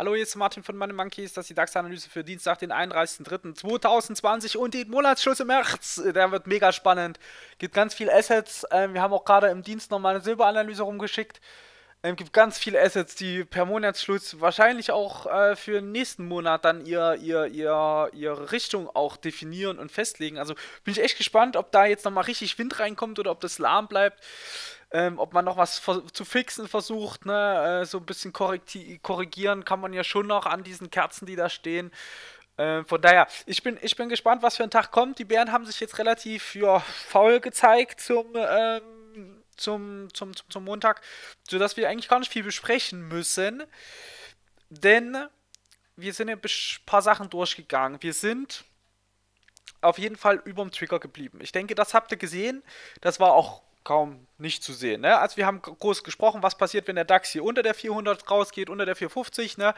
Hallo, hier ist Martin von Money Monkeys. Das ist die DAX-Analyse für Dienstag, den 31.03.2020 und den Monatsschluss im März. Der wird mega spannend. Gibt ganz viel Assets. Ähm, wir haben auch gerade im Dienst nochmal eine Silberanalyse rumgeschickt. Es ähm, gibt ganz viele Assets, die per Monatsschluss wahrscheinlich auch äh, für den nächsten Monat dann ihr, ihr, ihr, ihre Richtung auch definieren und festlegen. Also bin ich echt gespannt, ob da jetzt nochmal richtig Wind reinkommt oder ob das lahm bleibt. Ähm, ob man noch was zu fixen versucht, ne? Äh, so ein bisschen korrigieren kann man ja schon noch an diesen Kerzen, die da stehen. Äh, von daher, ich bin, ich bin gespannt, was für ein Tag kommt. Die Bären haben sich jetzt relativ ja, faul gezeigt zum. Ähm zum, zum, zum, zum Montag, sodass wir eigentlich gar nicht viel besprechen müssen. Denn wir sind ein paar Sachen durchgegangen. Wir sind auf jeden Fall über dem Trigger geblieben. Ich denke, das habt ihr gesehen. Das war auch kaum nicht zu sehen. Ne? Also wir haben groß gesprochen, was passiert, wenn der DAX hier unter der 400 rausgeht, unter der 450. Ne?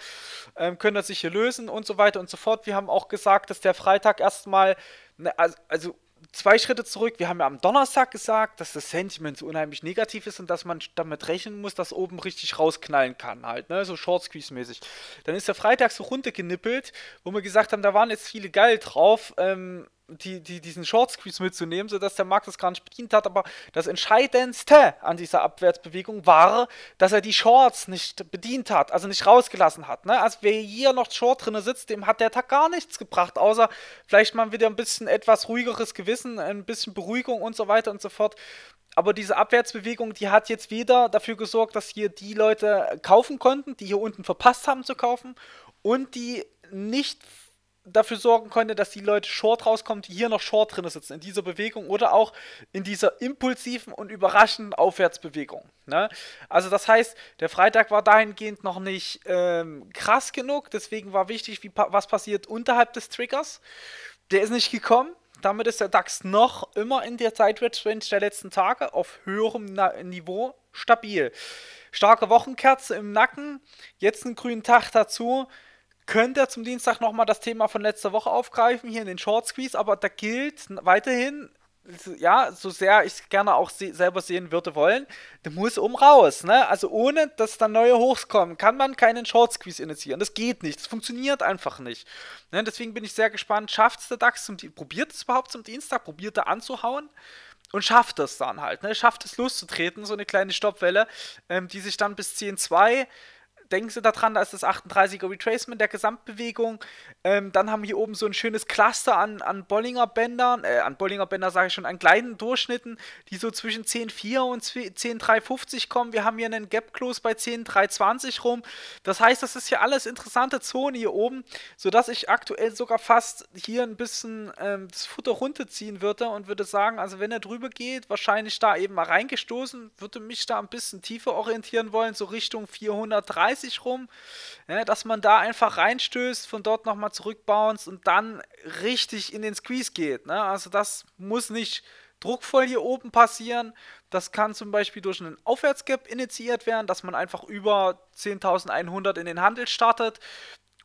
Ähm, können das sich hier lösen und so weiter und so fort. Wir haben auch gesagt, dass der Freitag erstmal, ne, also, also zwei Schritte zurück. Wir haben ja am Donnerstag gesagt, dass das Sentiment so unheimlich negativ ist und dass man damit rechnen muss, dass oben richtig rausknallen kann, halt, ne? So Short Squeeze mäßig. Dann ist der Freitag so runtergenippelt, wo wir gesagt haben, da waren jetzt viele geil drauf. Ähm, die, die, diesen Short Squeeze mitzunehmen, sodass der Markt das gar nicht bedient hat. Aber das Entscheidendste an dieser Abwärtsbewegung war, dass er die Shorts nicht bedient hat, also nicht rausgelassen hat. Ne? Also wer hier noch Short drin sitzt, dem hat der Tag gar nichts gebracht, außer vielleicht mal wieder ein bisschen etwas ruhigeres Gewissen, ein bisschen Beruhigung und so weiter und so fort. Aber diese Abwärtsbewegung, die hat jetzt weder dafür gesorgt, dass hier die Leute kaufen konnten, die hier unten verpasst haben zu kaufen, und die nicht dafür sorgen konnte, dass die Leute short rauskommen, die hier noch short drin sitzen, in dieser Bewegung oder auch in dieser impulsiven und überraschenden Aufwärtsbewegung. Ne? Also das heißt, der Freitag war dahingehend noch nicht ähm, krass genug, deswegen war wichtig, wie, was passiert unterhalb des Triggers. Der ist nicht gekommen. Damit ist der DAX noch immer in der Zeitwärtsrange der letzten Tage auf höherem Na Niveau stabil. Starke Wochenkerze im Nacken, jetzt einen grünen Tag dazu könnte er zum Dienstag nochmal das Thema von letzter Woche aufgreifen, hier in den Short Squeeze, aber da gilt weiterhin, ja, so sehr ich es gerne auch se selber sehen würde wollen, der muss um raus, ne? Also ohne, dass da neue Hochs kommen, kann man keinen Short Squeeze initiieren. Das geht nicht, das funktioniert einfach nicht. Ne? Deswegen bin ich sehr gespannt, schafft es der DAX zum probiert es überhaupt zum Dienstag, probiert er anzuhauen? und schafft es dann halt, ne? schafft es loszutreten, so eine kleine Stoppwelle, ähm, die sich dann bis 10.2 denken Sie daran, da ist das 38er Retracement der Gesamtbewegung. Ähm, dann haben wir hier oben so ein schönes Cluster an, an Bollinger Bändern, äh, an Bollinger Bänder sage ich schon, an kleinen Durchschnitten, die so zwischen 10,4 und 10,350 kommen. Wir haben hier einen Gap Close bei 10,320 rum. Das heißt, das ist hier alles interessante Zone hier oben, sodass ich aktuell sogar fast hier ein bisschen ähm, das Futter runterziehen würde und würde sagen, also wenn er drüber geht, wahrscheinlich da eben mal reingestoßen, würde mich da ein bisschen tiefer orientieren wollen, so Richtung 430. 30 rum, ja, ne, dass man da einfach reinstößt, von dort nochmal zurückbounced und dann richtig in den Squeeze geht. Ne? Also das muss nicht druckvoll hier oben passieren. Das kann zum Beispiel durch einen Aufwärtsgap initiiert werden, dass man einfach über 10.100 in den Handel startet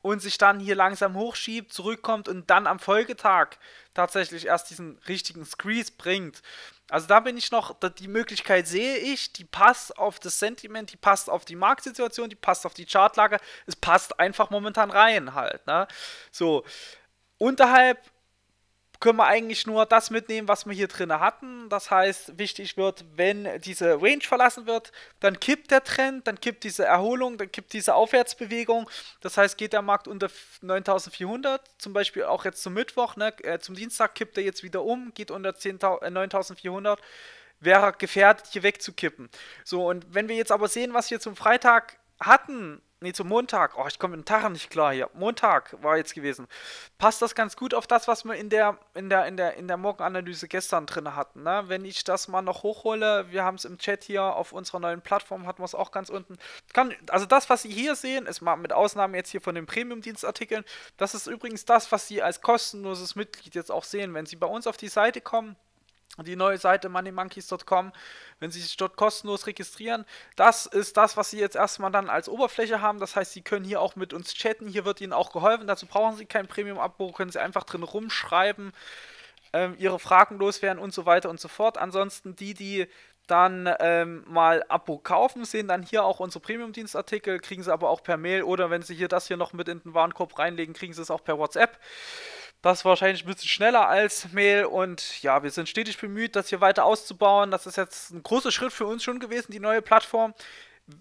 und sich dann hier langsam hochschiebt, zurückkommt und dann am Folgetag tatsächlich erst diesen richtigen Squeeze bringt. Also da bin ich noch, die Möglichkeit sehe ich, die passt auf das Sentiment, die passt auf die Marktsituation, die passt auf die Chartlage, es passt einfach momentan rein halt. Ne? So, unterhalb können wir eigentlich nur das mitnehmen, was wir hier drin hatten. Das heißt, wichtig wird, wenn diese Range verlassen wird, dann kippt der Trend, dann kippt diese Erholung, dann kippt diese Aufwärtsbewegung. Das heißt, geht der Markt unter 9400, zum Beispiel auch jetzt zum Mittwoch, ne, äh, zum Dienstag kippt er jetzt wieder um, geht unter 10, äh, 9400, wäre gefährdet, hier wegzukippen. So, und wenn wir jetzt aber sehen, was wir zum Freitag hatten, nee, zum Montag, oh, ich komme mit dem Tag nicht klar hier. Montag war jetzt gewesen. Passt das ganz gut auf das, was wir in der, in der, in der, in der Morgenanalyse gestern drin hatten. Ne? Wenn ich das mal noch hochhole, wir haben es im Chat hier auf unserer neuen Plattform, hatten wir es auch ganz unten. Kann, also das, was Sie hier sehen, ist mal mit Ausnahme jetzt hier von den Premium-Dienstartikeln, das ist übrigens das, was Sie als kostenloses Mitglied jetzt auch sehen. Wenn Sie bei uns auf die Seite kommen, die neue Seite moneymonkeys.com, wenn Sie sich dort kostenlos registrieren. Das ist das, was Sie jetzt erstmal dann als Oberfläche haben. Das heißt, Sie können hier auch mit uns chatten. Hier wird Ihnen auch geholfen. Dazu brauchen Sie kein Premium-Abo, können Sie einfach drin rumschreiben, ähm, Ihre Fragen loswerden und so weiter und so fort. Ansonsten die, die dann ähm, mal Abo kaufen, sehen dann hier auch unsere Premium-Dienstartikel, kriegen Sie aber auch per Mail oder wenn Sie hier das hier noch mit in den Warenkorb reinlegen, kriegen Sie es auch per WhatsApp. Das wahrscheinlich ein bisschen schneller als Mehl und ja, wir sind stetig bemüht, das hier weiter auszubauen. Das ist jetzt ein großer Schritt für uns schon gewesen, die neue Plattform.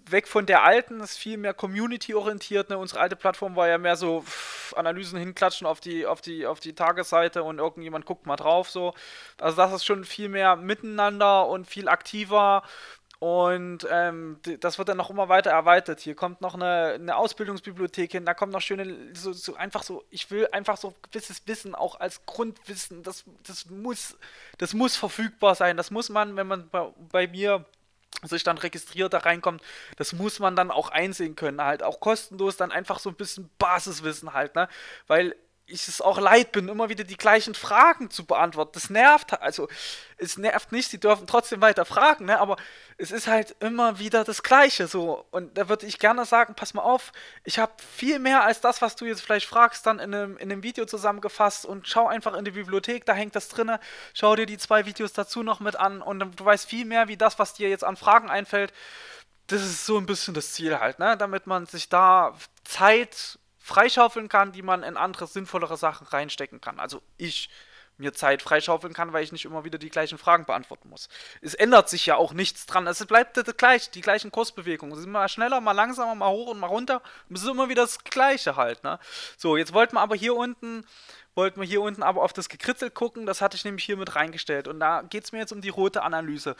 Weg von der alten, ist viel mehr community-orientiert. Ne? Unsere alte Plattform war ja mehr so pff, Analysen hinklatschen auf die, auf, die, auf die Tagesseite und irgendjemand guckt mal drauf. So. Also das ist schon viel mehr miteinander und viel aktiver und ähm, das wird dann noch immer weiter erweitert. Hier kommt noch eine, eine Ausbildungsbibliothek hin, da kommen noch schöne, so, so, einfach so, ich will einfach so gewisses Wissen auch als Grundwissen, das, das, muss, das muss verfügbar sein. Das muss man, wenn man bei, bei mir sich dann registriert da reinkommt, das muss man dann auch einsehen können, halt auch kostenlos dann einfach so ein bisschen Basiswissen halt, ne? Weil ich es auch leid bin, immer wieder die gleichen Fragen zu beantworten. Das nervt, also es nervt nicht, sie dürfen trotzdem weiter fragen, ne? aber es ist halt immer wieder das Gleiche so. Und da würde ich gerne sagen, pass mal auf, ich habe viel mehr als das, was du jetzt vielleicht fragst, dann in einem, in einem Video zusammengefasst und schau einfach in die Bibliothek, da hängt das drinne, schau dir die zwei Videos dazu noch mit an und du weißt viel mehr, wie das, was dir jetzt an Fragen einfällt. Das ist so ein bisschen das Ziel halt, ne? damit man sich da Zeit freischaufeln kann, die man in andere sinnvollere Sachen reinstecken kann. Also ich mir Zeit freischaufeln kann, weil ich nicht immer wieder die gleichen Fragen beantworten muss. Es ändert sich ja auch nichts dran. Es bleibt gleich, die gleichen Kursbewegungen. Es ist mal schneller, mal langsamer, mal hoch und mal runter. Es ist immer wieder das Gleiche halt. Ne? So, jetzt wollten wir aber hier unten wollten wir hier unten aber auf das Gekritzel gucken. Das hatte ich nämlich hier mit reingestellt. Und da geht es mir jetzt um die rote Analyse.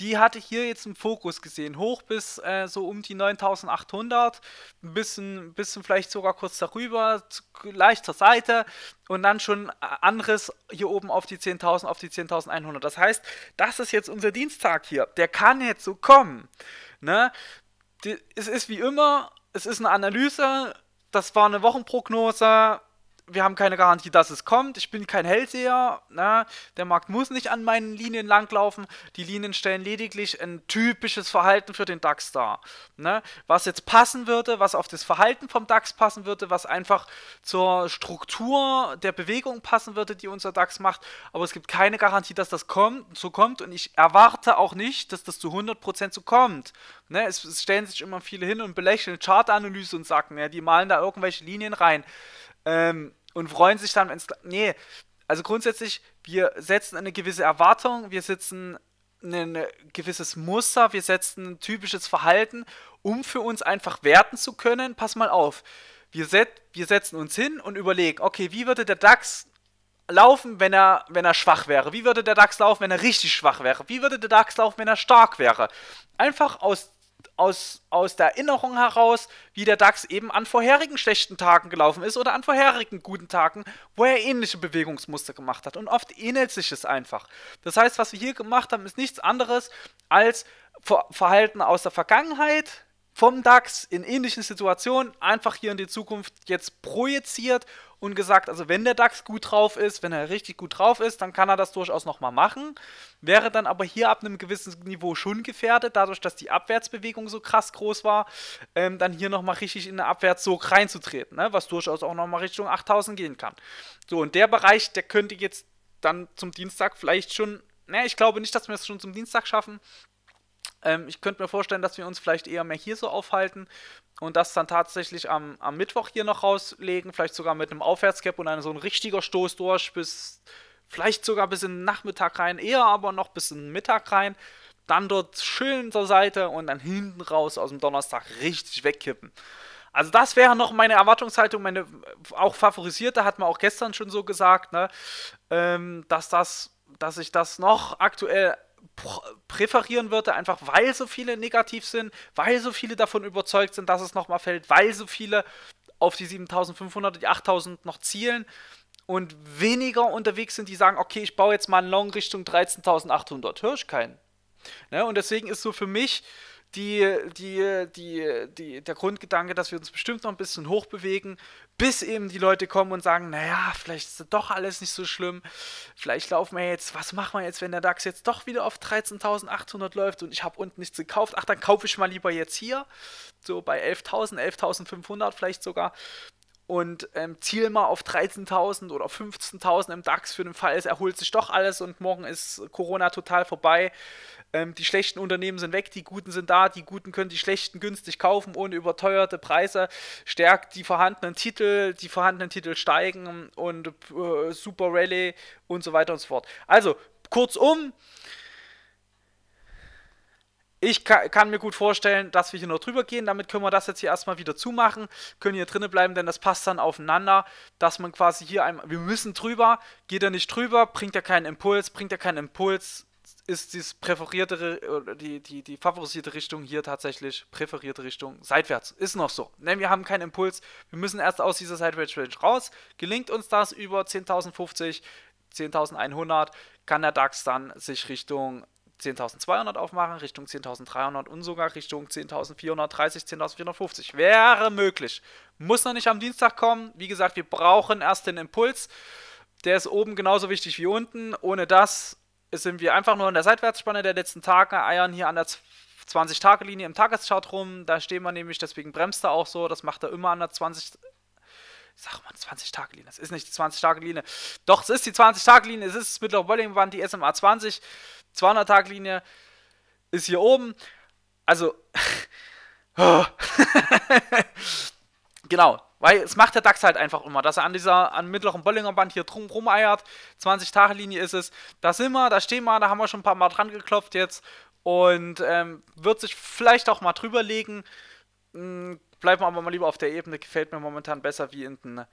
Die hatte ich hier jetzt im Fokus gesehen. Hoch bis äh, so um die 9800. Ein bisschen, bisschen vielleicht sogar kurz darüber. Leicht zur Seite. Und dann schon äh, anderes hier oben auf die 10.000, auf die 10.100. Das heißt, das ist jetzt unser Dienstag hier. Der kann jetzt so kommen. Ne? Die, es ist wie immer, es ist eine Analyse. Das war eine Wochenprognose wir haben keine Garantie, dass es kommt. Ich bin kein Hellseher. Ne? Der Markt muss nicht an meinen Linien langlaufen. Die Linien stellen lediglich ein typisches Verhalten für den DAX dar. Ne? Was jetzt passen würde, was auf das Verhalten vom DAX passen würde, was einfach zur Struktur der Bewegung passen würde, die unser DAX macht. Aber es gibt keine Garantie, dass das kommt, so kommt. Und ich erwarte auch nicht, dass das zu 100% so kommt. Ne? Es, es, stellen sich immer viele hin und belächeln Chartanalyse und sagen, ja, die malen da irgendwelche Linien rein ähm, und freuen sich dann, wenn es. Nee, also grundsätzlich, wir setzen eine gewisse Erwartung, wir setzen ein ne, ne, gewisses Muster, wir setzen ein typisches Verhalten, um für uns einfach werten zu können. Pass mal auf, wir, set, wir setzen uns hin und überlegen, okay, wie würde der DAX laufen, wenn er, wenn er schwach wäre? Wie würde der DAX laufen, wenn er richtig schwach wäre? Wie würde der DAX laufen, wenn er stark wäre? Einfach aus aus, aus der Erinnerung heraus, wie der DAX eben an vorherigen schlechten Tagen gelaufen ist oder an vorherigen guten Tagen, wo er ähnliche Bewegungsmuster gemacht hat. Und oft ähnelt sich es einfach. Das heißt, was wir hier gemacht haben, ist nichts anderes als Verhalten aus der Vergangenheit vom DAX in ähnlichen Situationen einfach hier in die Zukunft jetzt projiziert und gesagt, also wenn der DAX gut drauf ist, wenn er richtig gut drauf ist, dann kann er das durchaus nochmal machen. Wäre dann aber hier ab einem gewissen Niveau schon gefährdet, dadurch, dass die Abwärtsbewegung so krass groß war, ähm, dann hier nochmal richtig in den Abwärtssog reinzutreten, ne? was durchaus auch nochmal Richtung 8000 gehen kann. So, und der Bereich, der könnte jetzt dann zum Dienstag vielleicht schon, ne, ich glaube nicht, dass wir es schon zum Dienstag schaffen, ähm, ich könnte mir vorstellen, dass wir uns vielleicht eher mehr hier so aufhalten und das dann tatsächlich am, am Mittwoch hier noch rauslegen, vielleicht sogar mit einem Aufwärtscap und einem so ein richtiger Stoß durch bis vielleicht sogar bis in den Nachmittag rein, eher aber noch bis in den Mittag rein, dann dort schön zur Seite und dann hinten raus aus dem Donnerstag richtig wegkippen. Also das wäre noch meine Erwartungshaltung, meine auch favorisierte, hat man auch gestern schon so gesagt, ne? ähm, dass das, dass ich das noch aktuell präferieren würde, einfach weil so viele negativ sind, weil so viele davon überzeugt sind, dass es nochmal fällt, weil so viele auf die 7500, die 8000 noch zielen und weniger unterwegs sind, die sagen, okay, ich baue jetzt mal einen Long Richtung 13800. Hör ich keinen. Ne? Und deswegen ist so für mich die, die, die, die, der Grundgedanke, dass wir uns bestimmt noch ein bisschen hochbewegen, bis eben die Leute kommen und sagen, naja, vielleicht ist doch alles nicht so schlimm, vielleicht laufen wir jetzt, was machen wir jetzt, wenn der DAX jetzt doch wieder auf 13.800 läuft und ich habe unten nichts gekauft, ach, dann kaufe ich mal lieber jetzt hier, so bei 11.000, 11.500 vielleicht sogar und ähm, ziel mal auf 13.000 oder 15.000 im DAX für den Fall, es erholt sich doch alles und morgen ist Corona total vorbei. Ähm, die schlechten Unternehmen sind weg, die guten sind da, die guten können die schlechten günstig kaufen ohne überteuerte Preise, stärkt die vorhandenen Titel, die vorhandenen Titel steigen und äh, Super Rally und so weiter und so fort. Also, kurzum, ich kann, kann, mir gut vorstellen, dass wir hier noch drüber gehen. Damit können wir das jetzt hier erstmal wieder zumachen. Können hier drinnen bleiben, denn das passt dann aufeinander, dass man quasi hier einmal. Wir müssen drüber. Geht er nicht drüber, bringt er keinen Impuls, bringt er keinen Impuls, ist die präferierte, die, die, die favorisierte Richtung hier tatsächlich, präferierte Richtung seitwärts. Ist noch so. Denn wir haben keinen Impuls. Wir müssen erst aus dieser Sideways-Range raus. Gelingt uns das über 10.050, 10.100, kann der DAX dann sich Richtung 10.200 aufmachen, Richtung 10.300 und sogar Richtung 10.430, 10.450. Wäre möglich. Muss noch nicht am Dienstag kommen. Wie gesagt, wir brauchen erst den Impuls. Der ist oben genauso wichtig wie unten. Ohne das sind wir einfach nur in der Seitwärtsspanne der letzten Tage, eiern hier an der 20-Tage-Linie im Tageschart rum. Da stehen wir nämlich, deswegen bremst er auch so. Das macht er immer an der 20. Sag mal, 20-Tage-Linie. Das ist nicht die 20-Tage-Linie. Doch, es ist die 20-Tage-Linie. Es ist das mittlere Bollingband, die SMA 20. 200-Tage-Linie ist hier oben. Also. Oh. genau, weil es macht der DAX halt einfach immer, dass er an dieser an mittleren Bollingerband hier drum rumeiert. 20 Tage Linie ist es. Da sind wir, da stehen wir, da haben wir schon ein paar Mal dran geklopft jetzt und ähm, wird sich vielleicht auch mal drüber legen. Hm, bleiben wir aber mal lieber auf der Ebene, gefällt mir momentan besser wie in den ne?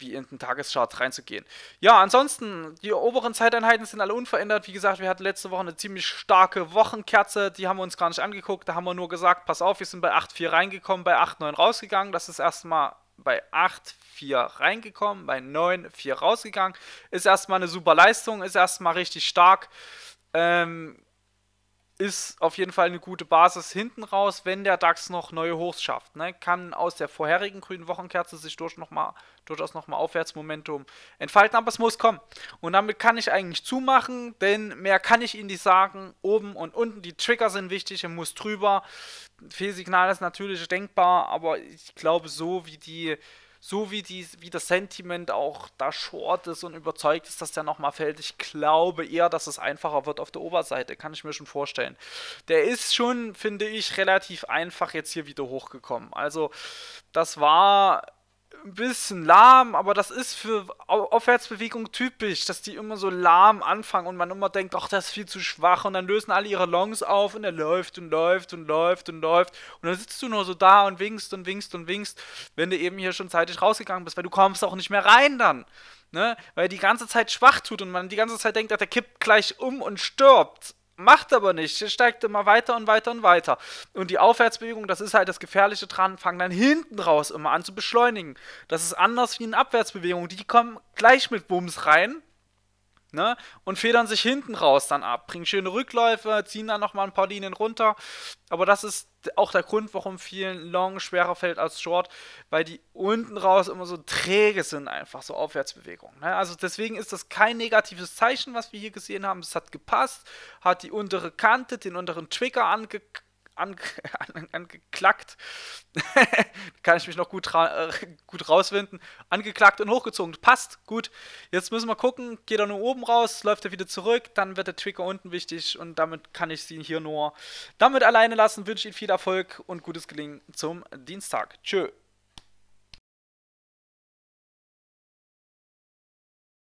wie in den Tageschart reinzugehen. Ja, ansonsten, die oberen Zeiteinheiten sind alle unverändert. Wie gesagt, wir hatten letzte Woche eine ziemlich starke Wochenkerze, die haben wir uns gar nicht angeguckt. Da haben wir nur gesagt, pass auf, wir sind bei 8,4 reingekommen, bei 8,9 rausgegangen. Das ist erstmal bei 8,4 reingekommen, bei 9,4 rausgegangen. Ist erstmal eine super Leistung, ist erstmal richtig stark. Ähm, ist auf jeden Fall eine gute Basis hinten raus, wenn der DAX noch neue Hochs schafft. Ne? Kann aus der vorherigen grünen Wochenkerze sich durch noch mal, durchaus nochmal Aufwärtsmomentum entfalten, aber es muss kommen. Und damit kann ich eigentlich zumachen, denn mehr kann ich Ihnen nicht sagen. Oben und unten, die Trigger sind wichtig, er muss drüber. Fehlsignal ist natürlich denkbar, aber ich glaube, so wie die so wie, die, wie das Sentiment auch da short ist und überzeugt ist, dass der nochmal fällt. Ich glaube eher, dass es einfacher wird auf der Oberseite, kann ich mir schon vorstellen. Der ist schon, finde ich, relativ einfach jetzt hier wieder hochgekommen. Also das war ein bisschen lahm, aber das ist für Aufwärtsbewegung typisch, dass die immer so lahm anfangen und man immer denkt, ach, das ist viel zu schwach und dann lösen alle ihre Longs auf und er läuft und läuft und läuft und läuft und dann sitzt du nur so da und winkst und winkst und winkst, wenn du eben hier schon zeitig rausgegangen bist, weil du kommst auch nicht mehr rein dann. Ne? Weil die ganze Zeit schwach tut und man die ganze Zeit denkt, ach, der kippt gleich um und stirbt. Macht aber nicht. Steigt immer weiter und weiter und weiter. Und die Aufwärtsbewegung, das ist halt das Gefährliche dran, fangen dann hinten raus immer an zu beschleunigen. Das ist anders wie eine Abwärtsbewegung. Die kommen gleich mit Bums rein Ne? Und federn sich hinten raus dann ab, bringen schöne Rückläufe, ziehen dann nochmal ein paar Linien runter. Aber das ist auch der Grund, warum vielen Long schwerer fällt als Short, weil die unten raus immer so träge sind, einfach so Aufwärtsbewegungen. Ne? Also deswegen ist das kein negatives Zeichen, was wir hier gesehen haben. Es hat gepasst, hat die untere Kante, den unteren Trigger angeguckt ange angeklagt, kann ich mich noch gut, äh, gut rauswinden, angeklagt und hochgezogen. Passt, gut. Jetzt müssen wir gucken, geht er nur oben raus, läuft er wieder zurück, dann wird der Trigger unten wichtig und damit kann ich sie hier nur damit alleine lassen. Wünsche Ihnen viel Erfolg und gutes Gelingen zum Dienstag. Tschö.